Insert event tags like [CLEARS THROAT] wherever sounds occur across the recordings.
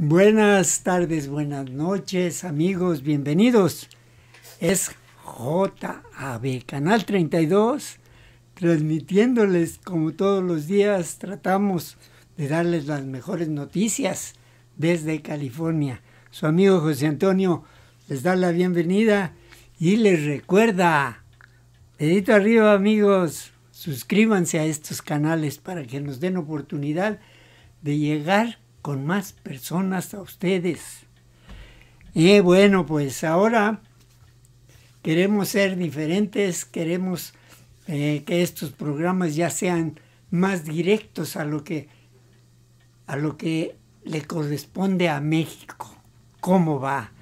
Buenas tardes, buenas noches, amigos, bienvenidos. Es JAB, Canal 32, transmitiéndoles como todos los días, tratamos de darles las mejores noticias desde California. Su amigo José Antonio les da la bienvenida y les recuerda, dedito arriba amigos, suscríbanse a estos canales para que nos den oportunidad de llegar con más personas a ustedes. Y bueno, pues ahora queremos ser diferentes, queremos eh, que estos programas ya sean más directos a lo que a lo que le corresponde a México. ¿Cómo va?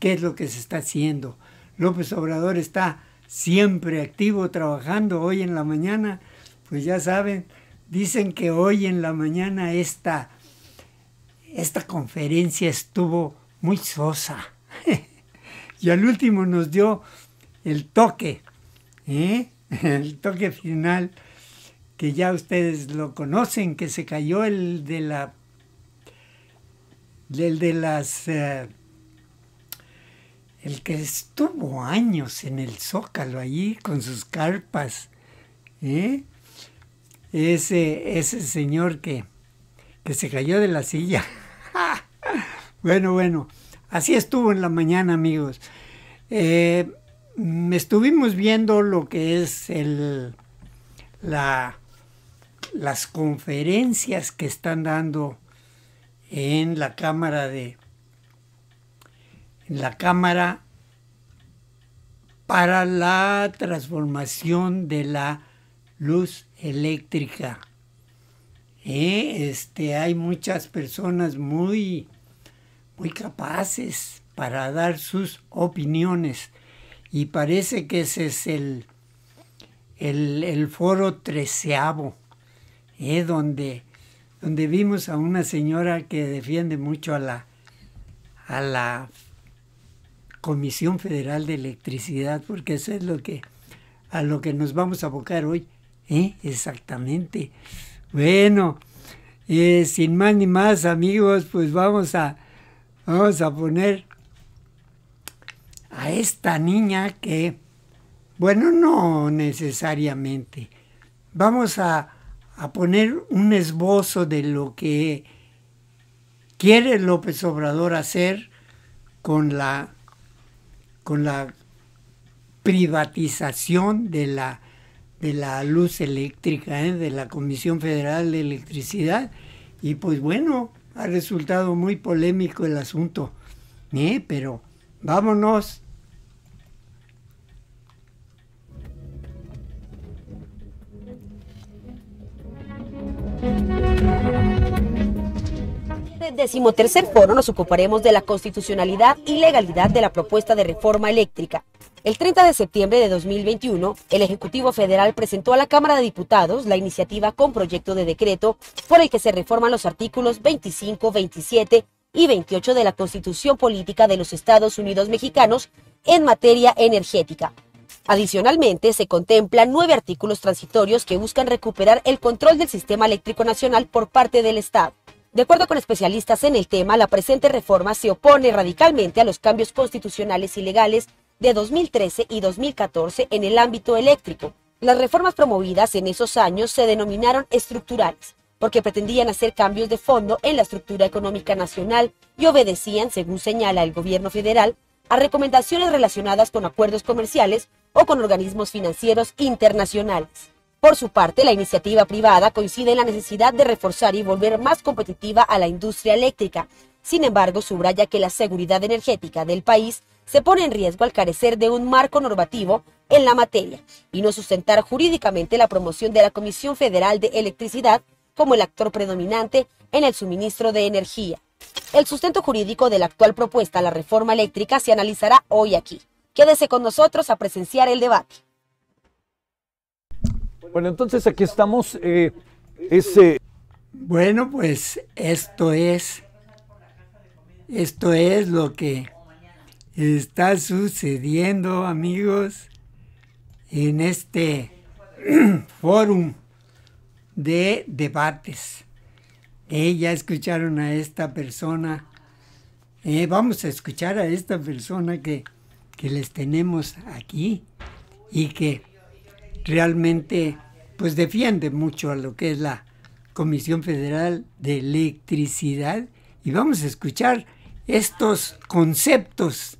¿Qué es lo que se está haciendo? López Obrador está siempre activo trabajando hoy en la mañana, pues ya saben, dicen que hoy en la mañana está esta conferencia estuvo muy sosa. [LAUGHS] y al último nos dio el toque, ¿eh? [LAUGHS] el toque final, que ya ustedes lo conocen, que se cayó el de la... El de las... Eh, el que estuvo años en el zócalo allí con sus carpas, ¿eh? ese, ese señor que, que se cayó de la silla. [LAUGHS] [LAUGHS] bueno, bueno, así estuvo en la mañana, amigos. Eh, estuvimos viendo lo que es el, las conferencias que están dando en la Cámara de en la Cámara para la transformación de la luz eléctrica. ¿eh? este, hay muchas personas muy, muy capaces para dar sus opiniones y parece que ese es el, el, foro treceavo, eh, donde, donde vimos a una señora que defiende mucho a la, a la Comisión Federal de Electricidad, porque eso es lo que a lo que nos vamos a abocar hoy. ¿eh? Exactamente. Bueno, eh, sin más ni más amigos, pues vamos a, vamos a poner a esta niña que, bueno, no necesariamente. Vamos a, a poner un esbozo de lo que quiere López Obrador hacer con la, con la privatización de la de la luz eléctrica, ¿eh? de la Comisión Federal de Electricidad. Y pues bueno, ha resultado muy polémico el asunto. ¿eh? Pero vámonos. el decimotercer foro nos ocuparemos de la constitucionalidad y legalidad de la propuesta de reforma eléctrica. El 30 de septiembre de 2021, el Ejecutivo Federal presentó a la Cámara de Diputados la iniciativa con proyecto de decreto por el que se reforman los artículos 25, 27 y 28 de la Constitución Política de los Estados Unidos Mexicanos en materia energética. Adicionalmente, se contemplan nueve artículos transitorios que buscan recuperar el control del sistema eléctrico nacional por parte del Estado. De acuerdo con especialistas en el tema, la presente reforma se opone radicalmente a los cambios constitucionales y legales de 2013 y 2014 en el ámbito eléctrico. Las reformas promovidas en esos años se denominaron estructurales, porque pretendían hacer cambios de fondo en la estructura económica nacional y obedecían, según señala el gobierno federal, a recomendaciones relacionadas con acuerdos comerciales o con organismos financieros internacionales. Por su parte, la iniciativa privada coincide en la necesidad de reforzar y volver más competitiva a la industria eléctrica. Sin embargo, subraya que la seguridad energética del país se pone en riesgo al carecer de un marco normativo en la materia y no sustentar jurídicamente la promoción de la Comisión Federal de Electricidad como el actor predominante en el suministro de energía. El sustento jurídico de la actual propuesta a la reforma eléctrica se analizará hoy aquí. Quédese con nosotros a presenciar el debate. Bueno, entonces aquí estamos. Eh, ese... Bueno, pues esto es, esto es lo que está sucediendo, amigos, en este [CLEARS THROAT] fórum de debates. Eh, ya escucharon a esta persona. Eh, vamos a escuchar a esta persona que, que les tenemos aquí y que realmente pues defiende mucho a lo que es la Comisión Federal de Electricidad y vamos a escuchar estos conceptos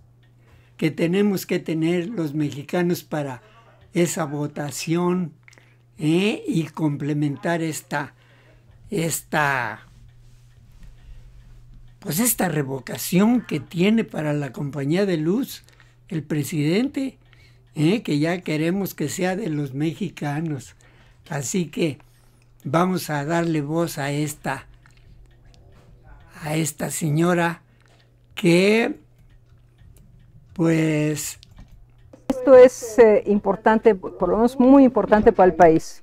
que tenemos que tener los mexicanos para esa votación ¿eh? y complementar esta, esta, pues esta revocación que tiene para la compañía de luz el presidente, ¿eh? que ya queremos que sea de los mexicanos. Así que vamos a darle voz a esta, a esta señora que pues... Esto es eh, importante, por lo menos muy importante para el país.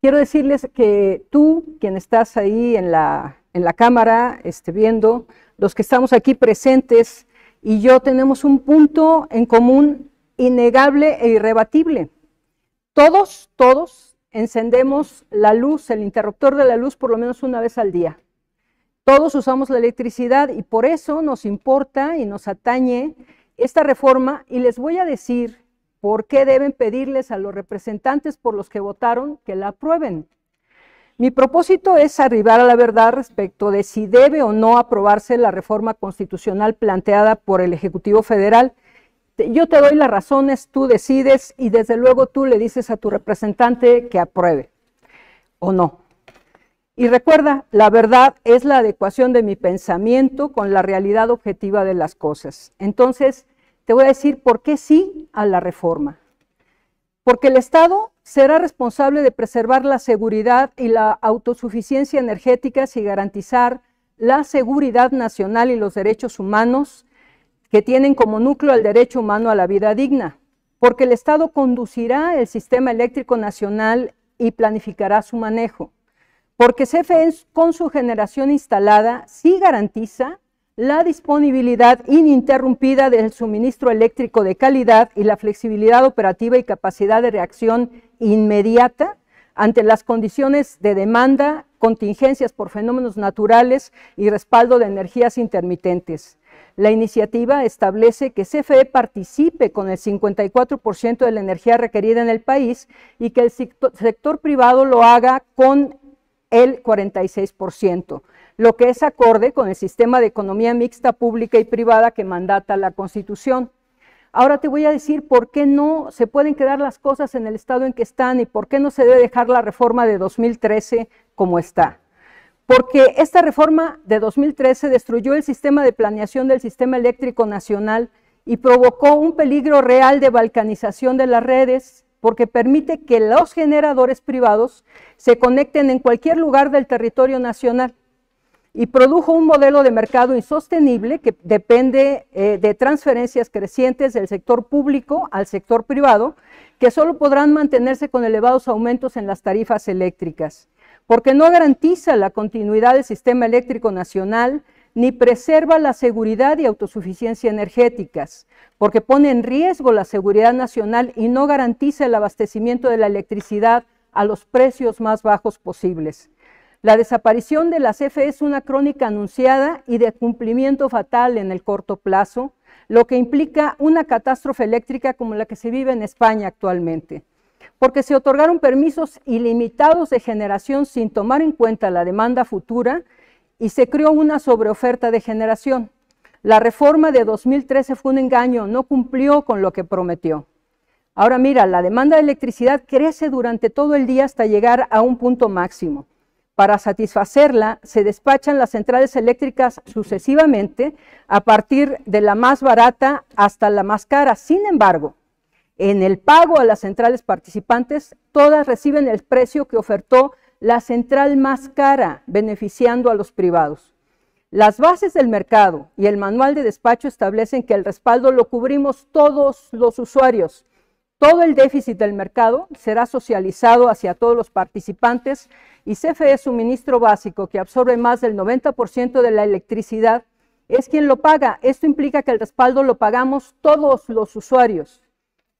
Quiero decirles que tú, quien estás ahí en la, cámara, este, viendo, los que estamos aquí presentes y yo tenemos un punto en común innegable e irrebatible. Todos, todos encendemos la luz, el interruptor de la luz por lo menos una vez al día. Todos usamos la electricidad y por eso nos importa y nos atañe esta reforma y les voy a decir por qué deben pedirles a los representantes por los que votaron que la aprueben. Mi propósito es arribar a la verdad respecto de si debe o no aprobarse la reforma constitucional planteada por el Ejecutivo Federal. Yo te doy las razones, tú decides y desde luego tú le dices a tu representante que apruebe o no. Y recuerda, la verdad es la adecuación de mi pensamiento con la realidad objetiva de las cosas. Entonces, te voy a decir por qué sí a la reforma. Porque el Estado será responsable de preservar la seguridad y la autosuficiencia energética, y garantizar la seguridad nacional y los derechos humanos que tienen como núcleo el derecho humano a la vida digna, porque el Estado conducirá el sistema eléctrico nacional y planificará su manejo, porque CFE con su generación instalada sí garantiza la disponibilidad ininterrumpida del suministro eléctrico de calidad y la flexibilidad operativa y capacidad de reacción inmediata ante las condiciones de demanda, contingencias por fenómenos naturales y respaldo de energías intermitentes. La iniciativa establece que CFE participe con el 54% de la energía requerida en el país y que el sector privado lo haga con el 46%, lo que es acorde con el sistema de economía mixta pública y privada que mandata la Constitución. Ahora te voy a decir por qué no se pueden quedar las cosas en el estado en que están y por qué no se debe dejar la reforma de 2013 como está. Porque esta reforma de 2013 destruyó el sistema de planeación del sistema eléctrico nacional y provocó un peligro real de balcanización de las redes, porque permite que los generadores privados se conecten en cualquier lugar del territorio nacional y produjo un modelo de mercado insostenible que depende eh, de transferencias crecientes del sector público al sector privado, que solo podrán mantenerse con elevados aumentos en las tarifas eléctricas, porque no garantiza la continuidad del sistema eléctrico nacional, ni preserva la seguridad y autosuficiencia energéticas, porque pone en riesgo la seguridad nacional y no garantiza el abastecimiento de la electricidad a los precios más bajos posibles. La desaparición de la CFE es una crónica anunciada y de cumplimiento fatal en el corto plazo, lo que implica una catástrofe eléctrica como la que se vive en España actualmente, porque se otorgaron permisos ilimitados de generación sin tomar en cuenta la demanda futura y se creó una sobreoferta de generación. La reforma de 2013 fue un engaño, no cumplió con lo que prometió. Ahora mira, la demanda de electricidad crece durante todo el día hasta llegar a un punto máximo. Para satisfacerla, se despachan las centrales eléctricas sucesivamente, a partir de la más barata hasta la más cara. Sin embargo, en el pago a las centrales participantes, todas reciben el precio que ofertó la central más cara, beneficiando a los privados. Las bases del mercado y el manual de despacho establecen que el respaldo lo cubrimos todos los usuarios. Todo el déficit del mercado será socializado hacia todos los participantes y CFE Suministro Básico, que absorbe más del 90% de la electricidad, es quien lo paga. Esto implica que el respaldo lo pagamos todos los usuarios.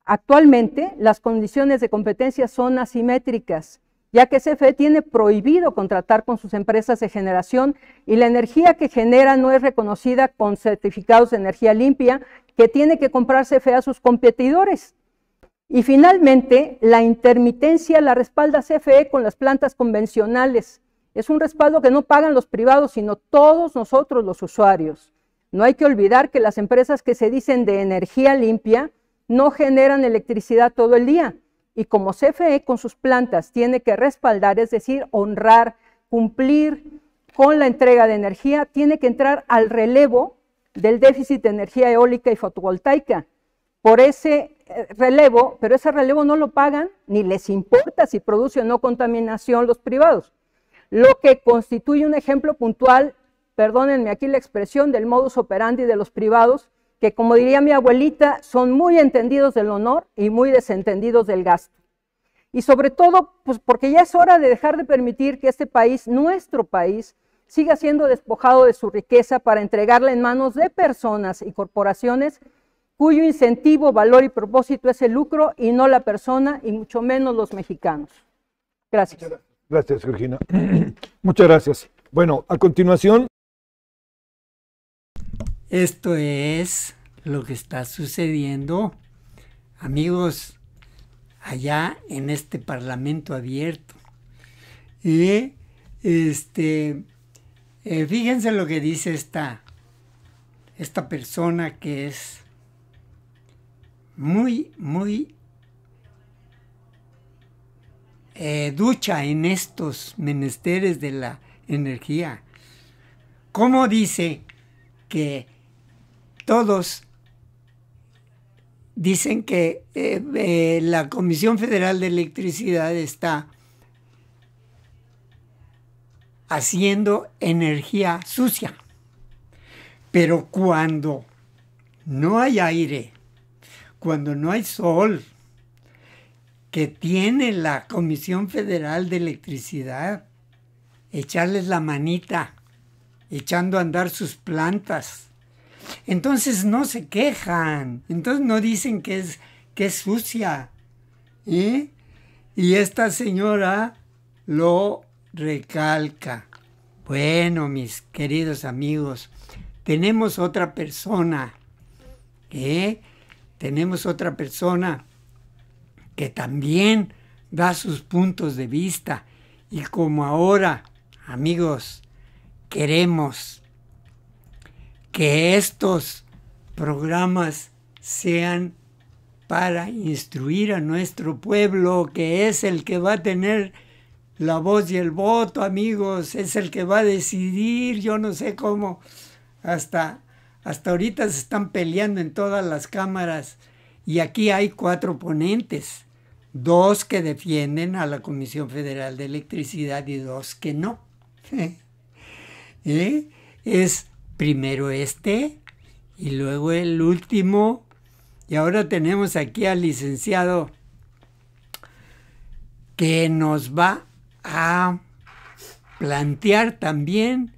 Actualmente, las condiciones de competencia son asimétricas ya que CFE tiene prohibido contratar con sus empresas de generación y la energía que genera no es reconocida con certificados de energía limpia que tiene que comprar CFE a sus competidores. Y finalmente, la intermitencia la respalda CFE con las plantas convencionales. Es un respaldo que no pagan los privados, sino todos nosotros los usuarios. No hay que olvidar que las empresas que se dicen de energía limpia no generan electricidad todo el día, y como CFE con sus plantas tiene que respaldar, es decir, honrar, cumplir con la entrega de energía, tiene que entrar al relevo del déficit de energía eólica y fotovoltaica. Por ese eh, relevo, pero ese relevo no lo pagan ni les importa si produce o no contaminación los privados, lo que constituye un ejemplo puntual, perdónenme aquí la expresión, del modus operandi de los privados que como diría mi abuelita, son muy entendidos del honor y muy desentendidos del gasto. Y sobre todo, pues porque ya es hora de dejar de permitir que este país, nuestro país, siga siendo despojado de su riqueza para entregarla en manos de personas y corporaciones cuyo incentivo, valor y propósito es el lucro y no la persona y mucho menos los mexicanos. Gracias. gracias, Regina. [CLEARS THROAT] Muchas gracias. Bueno, a continuación... Esto es lo que está sucediendo, amigos, allá en este Parlamento abierto. Y este, eh, fíjense lo que dice esta, esta persona que es muy, muy eh, ducha en estos menesteres de la energía. ¿Cómo dice que todos dicen que eh, eh, la Comisión Federal de Electricidad está haciendo energía sucia. Pero cuando no hay aire, cuando no hay sol, que tiene la Comisión Federal de Electricidad, echarles la manita, echando a andar sus plantas, entonces no se quejan, entonces no dicen que es, que es sucia. Y esta señora lo recalca. Bueno, mis queridos amigos, tenemos otra persona, ¿eh? Tenemos otra persona que también da sus puntos de vista. Y como ahora, amigos, queremos que estos programas sean para instruir a nuestro pueblo, que es el que va a tener la voz y el voto, amigos, es el que va a decidir, yo no sé cómo, hasta, hasta ahorita se están peleando en todas las cámaras y aquí hay cuatro ponentes, dos que defienden a la Comisión Federal de Electricidad y dos que no. [LAUGHS] ¿Eh? Es primero este y luego el último. Y ahora tenemos aquí al licenciado que nos va a plantear también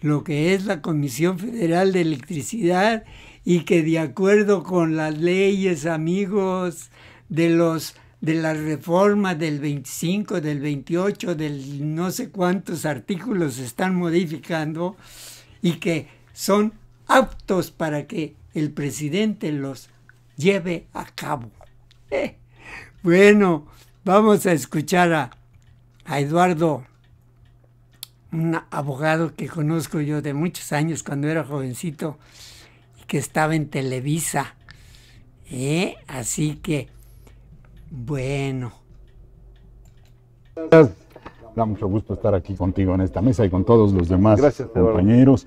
lo que es la Comisión Federal de Electricidad y que de acuerdo con las leyes, amigos, de los de las reformas del 25, del 28, del no sé cuántos artículos están modificando, y que son aptos para que el presidente los lleve a cabo. [LAUGHS] Eh, bueno, vamos a escuchar a, Eduardo, un abogado que conozco yo de muchos años cuando era jovencito y que estaba en Televisa. Eh, así que, bueno. Da mucho gusto estar aquí contigo en esta mesa y con todos los demás compañeros.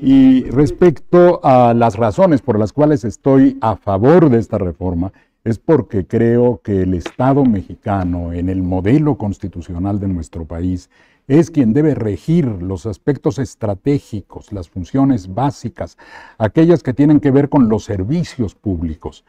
Y respecto a las razones por las cuales estoy a favor de esta reforma, es porque creo que el Estado mexicano, en el modelo constitucional de nuestro país, es quien debe regir los aspectos estratégicos, las funciones básicas, aquellas que tienen que ver con los servicios públicos.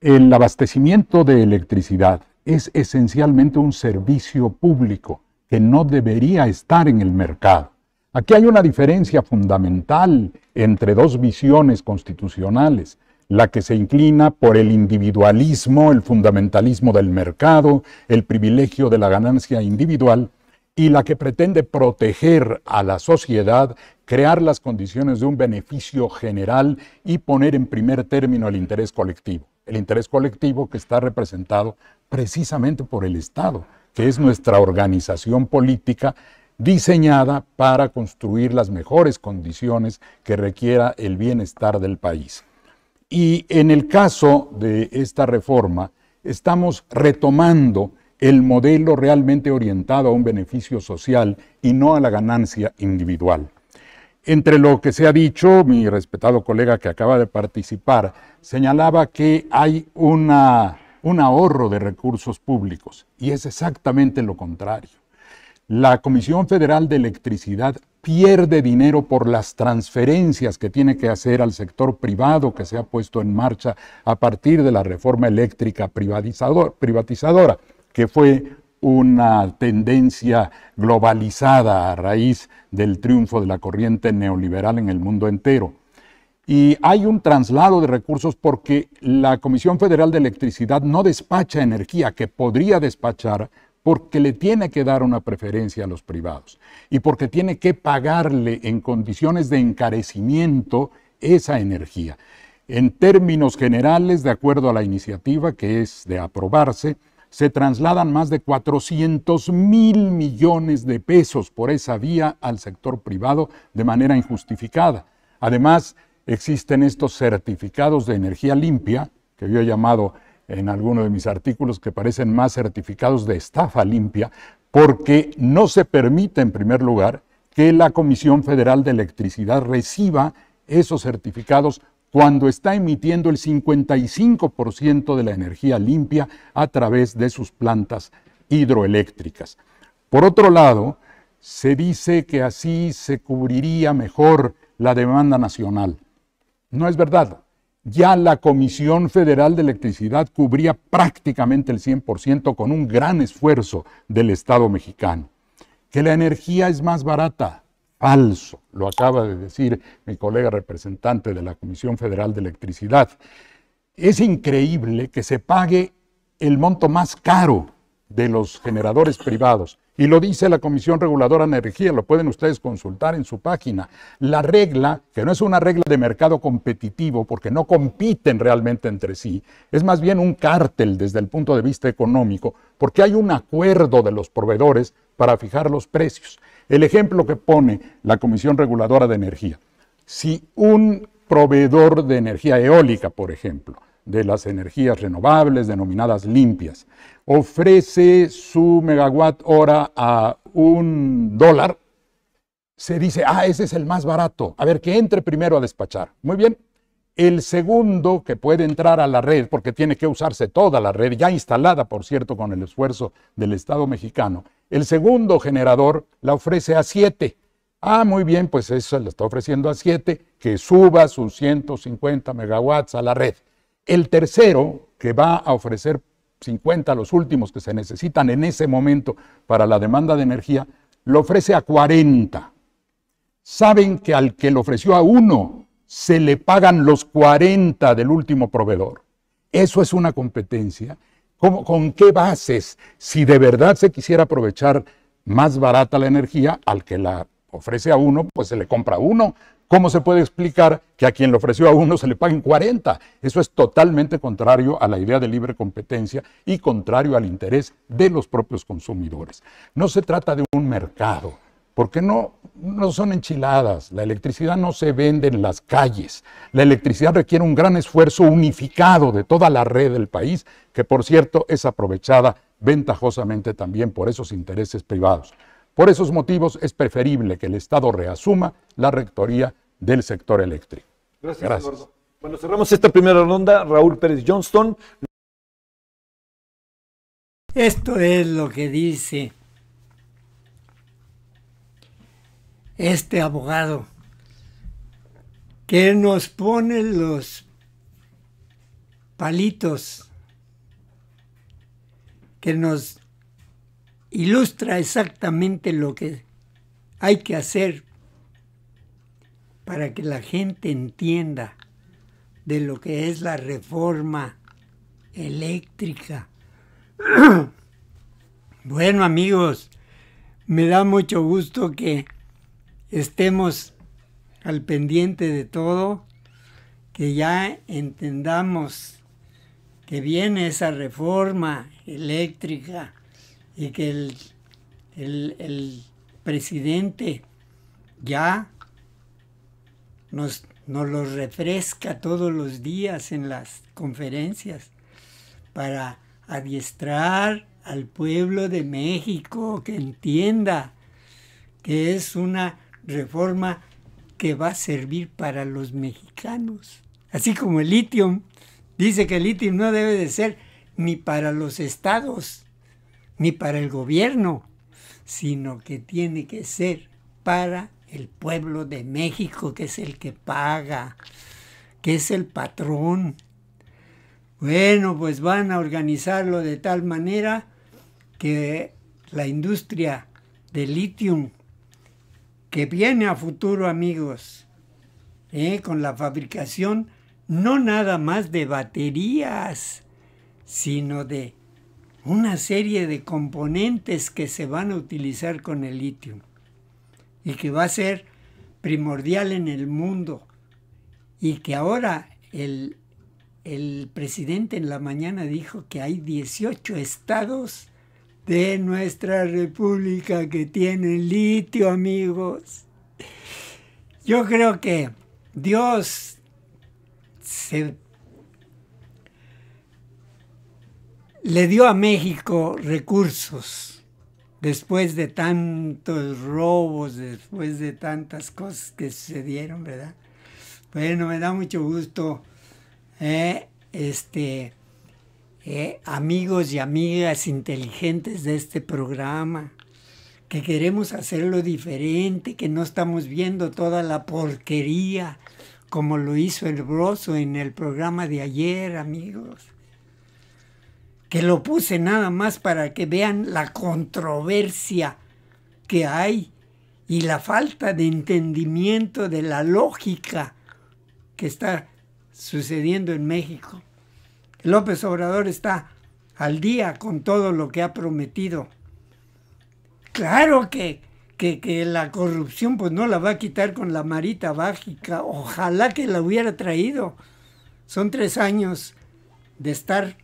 El abastecimiento de electricidad es esencialmente un servicio público que no debería estar en el mercado. Aquí hay una diferencia fundamental entre dos visiones constitucionales, la que se inclina por el individualismo, el fundamentalismo del mercado, el privilegio de la ganancia individual, y la que pretende proteger a la sociedad, crear las condiciones de un beneficio general y poner en primer término el interés colectivo. El interés colectivo que está representado precisamente por el Estado, que es nuestra organización política diseñada para construir las mejores condiciones que requiera el bienestar del país. Y en el caso de esta reforma, estamos retomando el modelo realmente orientado a un beneficio social y no a la ganancia individual. Entre lo que se ha dicho, mi respetado colega que acaba de participar señalaba que hay una un ahorro de recursos públicos y es exactamente lo contrario. La Comisión Federal de Electricidad pierde dinero por las transferencias que tiene que hacer al sector privado que se ha puesto en marcha a partir de la reforma eléctrica privatizadora, que fue una tendencia globalizada a raíz del triunfo de la corriente neoliberal en el mundo entero. Y hay un traslado de recursos porque la Comisión Federal de Electricidad no despacha energía que podría despachar porque le tiene que dar una preferencia a los privados y porque tiene que pagarle en condiciones de encarecimiento esa energía. En términos generales, de acuerdo a la iniciativa que es de aprobarse, se trasladan más de 400 mil millones de pesos por esa vía al sector privado de manera injustificada. Además, existen estos certificados de energía limpia, que yo he llamado en alguno de mis artículos, que parecen más certificados de estafa limpia, porque no se permite, en primer lugar, que la Comisión Federal de Electricidad reciba esos certificados cuando está emitiendo el 55% de la energía limpia a través de sus plantas hidroeléctricas. Por otro lado, se dice que así se cubriría mejor la demanda nacional. No es verdad. Ya la Comisión Federal de Electricidad cubría prácticamente el 100% con un gran esfuerzo del Estado mexicano. Que la energía es más barata, falso, lo acaba de decir mi colega representante de la Comisión Federal de Electricidad. Es increíble que se pague el monto más caro de los generadores privados. Y lo dice la Comisión Reguladora de Energía, lo pueden ustedes consultar en su página. La regla, que no es una regla de mercado competitivo porque no compiten realmente entre sí, es más bien un cártel desde el punto de vista económico, porque hay un acuerdo de los proveedores para fijar los precios. El ejemplo que pone la Comisión Reguladora de Energía, si un proveedor de energía eólica, por ejemplo, de las energías renovables denominadas limpias. Ofrece su megawatt hora a un dólar. Se dice, ah, ese es el más barato. A ver, que entre primero a despachar. Muy bien. El segundo que puede entrar a la red, porque tiene que usarse toda la red, ya instalada, por cierto, con el esfuerzo del Estado mexicano, el segundo generador la ofrece a 7. Ah, muy bien, pues eso le está ofreciendo a 7, que suba sus 150 megawatts a la red. El tercero, que va a ofrecer 50, los últimos que se necesitan en ese momento para la demanda de energía, lo ofrece a 40. Saben que al que lo ofreció a uno, se le pagan los 40 del último proveedor. Eso es una competencia. ¿Con qué bases? Si de verdad se quisiera aprovechar más barata la energía, al que la ofrece a uno, pues se le compra a uno. ¿Cómo se puede explicar que a quien le ofreció a uno se le paguen 40? Eso es totalmente contrario a la idea de libre competencia y contrario al interés de los propios consumidores. No se trata de un mercado, porque no, no son enchiladas, la electricidad no se vende en las calles, la electricidad requiere un gran esfuerzo unificado de toda la red del país, que por cierto es aprovechada ventajosamente también por esos intereses privados. Por esos motivos es preferible que el Estado reasuma la rectoría del sector eléctrico. Gracias, Bueno, cerramos esta primera ronda. Raúl Pérez Johnston. Esto es lo que dice este abogado que nos pone los palitos, que nos ilustra exactamente lo que hay que hacer para que la gente entienda de lo que es la reforma eléctrica. [CLEARS THROAT] Bueno amigos, me da mucho gusto que estemos al pendiente de todo, que ya entendamos que viene esa reforma eléctrica y que el, el, presidente ya nos, nos refresca todos los días en las conferencias para adiestrar al pueblo de México que entienda que es una reforma que va a servir para los mexicanos. Así como el litio, dice que el litio no debe de ser ni para los estados, ni para el gobierno, sino que tiene que ser para el pueblo de México, que es el que paga, que es el patrón. Bueno, pues van a organizarlo de tal manera que la industria de litio, que viene a futuro, amigos, ¿eh? con la fabricación no nada más de baterías, sino de una serie de componentes que se van a utilizar con el litio y que va a ser primordial en el mundo y que ahora el, presidente en la mañana dijo que hay 18 estados de nuestra república que tienen litio, amigos. Yo creo que Dios se le dio a México recursos después de tantos robos, después de tantas cosas que sucedieron, ¿verdad? Bueno, me da mucho gusto, eh, este, eh, amigos y amigas inteligentes de este programa, que queremos hacerlo diferente, que no estamos viendo toda la porquería como lo hizo el Broso en el programa de ayer, amigos lo puse nada más para que vean la controversia que hay y la falta de entendimiento de la lógica que está sucediendo en México. López Obrador está al día con todo lo que ha prometido. Claro que, que, la corrupción pues no la va a quitar con la marita bájica. Ojalá que la hubiera traído. Son tres años de estar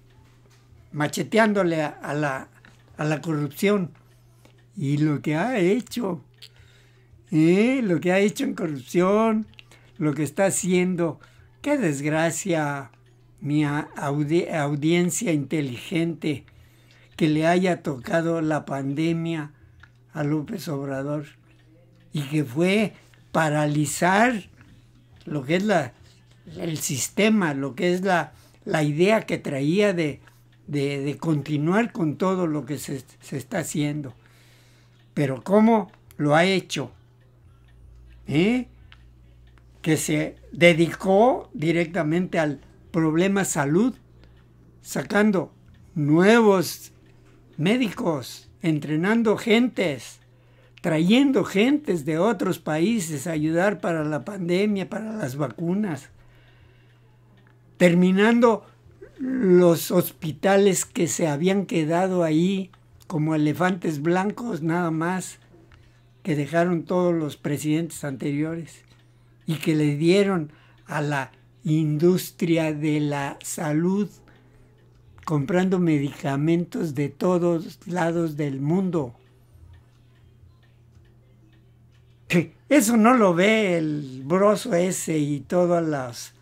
macheteándole a, la, corrupción. Y lo que ha hecho, ¿eh? lo que ha hecho en corrupción, lo que está haciendo, qué desgracia mi audiencia inteligente que le haya tocado la pandemia a López Obrador y que fue paralizar lo que es el sistema, lo que es la, la idea que traía de, de, continuar con todo lo que se, está haciendo. Pero ¿cómo lo ha hecho? ¿Eh? Que se dedicó directamente al problema salud, sacando nuevos médicos, entrenando gentes, trayendo gentes de otros países a ayudar para la pandemia, para las vacunas, terminando los hospitales que se habían quedado ahí como elefantes blancos nada más, que dejaron todos los presidentes anteriores y que le dieron a la industria de la salud comprando medicamentos de todos lados del mundo. [LAUGHS] Eso no lo ve el broso ese y todas las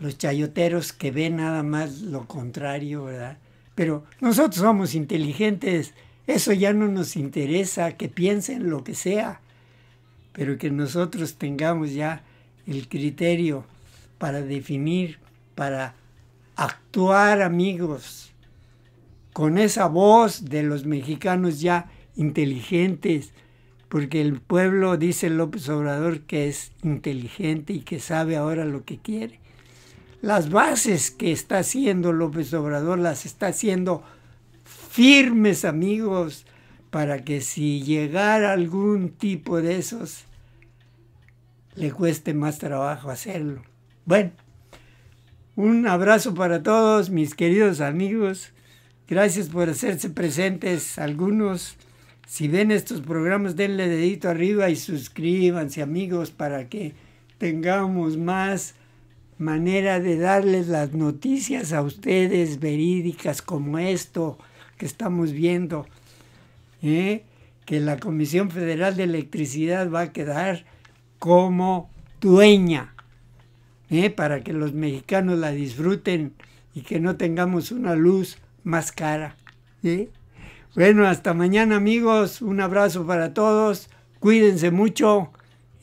los chayoteros que ven nada más lo contrario, ¿verdad? Pero nosotros somos inteligentes, eso ya no nos interesa, que piensen lo que sea, pero que nosotros tengamos ya el criterio para definir, para actuar amigos, con esa voz de los mexicanos ya inteligentes, porque el pueblo, dice López Obrador, que es inteligente y que sabe ahora lo que quiere las bases que está haciendo López Obrador las está haciendo firmes, amigos, para que si llegara algún tipo de esos, le cueste más trabajo hacerlo. Bueno, un abrazo para todos mis queridos amigos. Gracias por hacerse presentes algunos. Si ven estos programas, denle dedito arriba y suscríbanse amigos para que tengamos más manera de darles las noticias a ustedes verídicas como esto que estamos viendo, ¿eh? que la Comisión Federal de Electricidad va a quedar como dueña, ¿eh? para que los mexicanos la disfruten y que no tengamos una luz más cara. Bueno, hasta mañana amigos, un abrazo para todos, cuídense mucho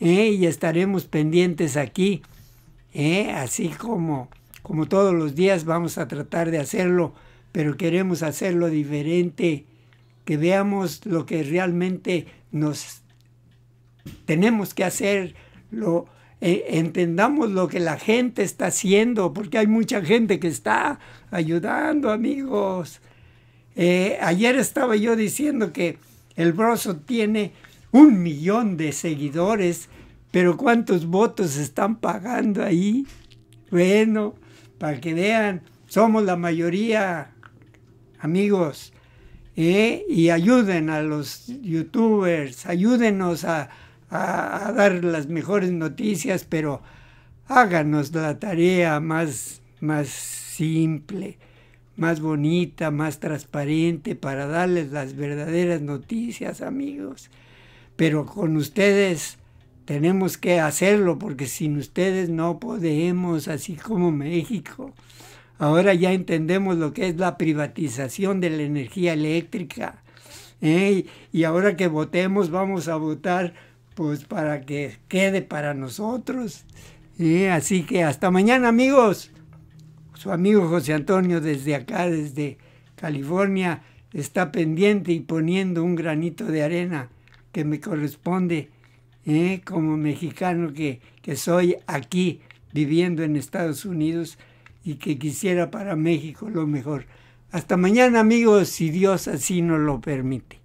¿eh? y estaremos pendientes aquí ¿eh? así como, como todos los días vamos a tratar de hacerlo, pero queremos hacerlo diferente, que veamos lo que realmente nos tenemos que hacer, lo, e, entendamos lo que la gente está haciendo, porque hay mucha gente que está ayudando, amigos. Eh, ayer estaba yo diciendo que el Broso tiene un millón de seguidores pero cuántos votos están pagando ahí. Bueno, para que vean, somos la mayoría, amigos. ¿eh? Y ayuden a los youtubers, ayúdenos a, dar las mejores noticias, pero háganos la tarea más, más simple, más bonita, más transparente para darles las verdaderas noticias, amigos. Pero con ustedes tenemos que hacerlo porque sin ustedes no podemos, así como México. Ahora ya entendemos lo que es la privatización de la energía eléctrica. ¿eh? Y ahora que votemos vamos a votar pues para que quede para nosotros. ¿eh? Así que hasta mañana amigos. Su amigo José Antonio desde acá, desde California, está pendiente y poniendo un granito de arena que me corresponde ¿eh? como mexicano que, que soy aquí viviendo en Estados Unidos y que quisiera para México lo mejor. Hasta mañana amigos, si Dios así nos lo permite.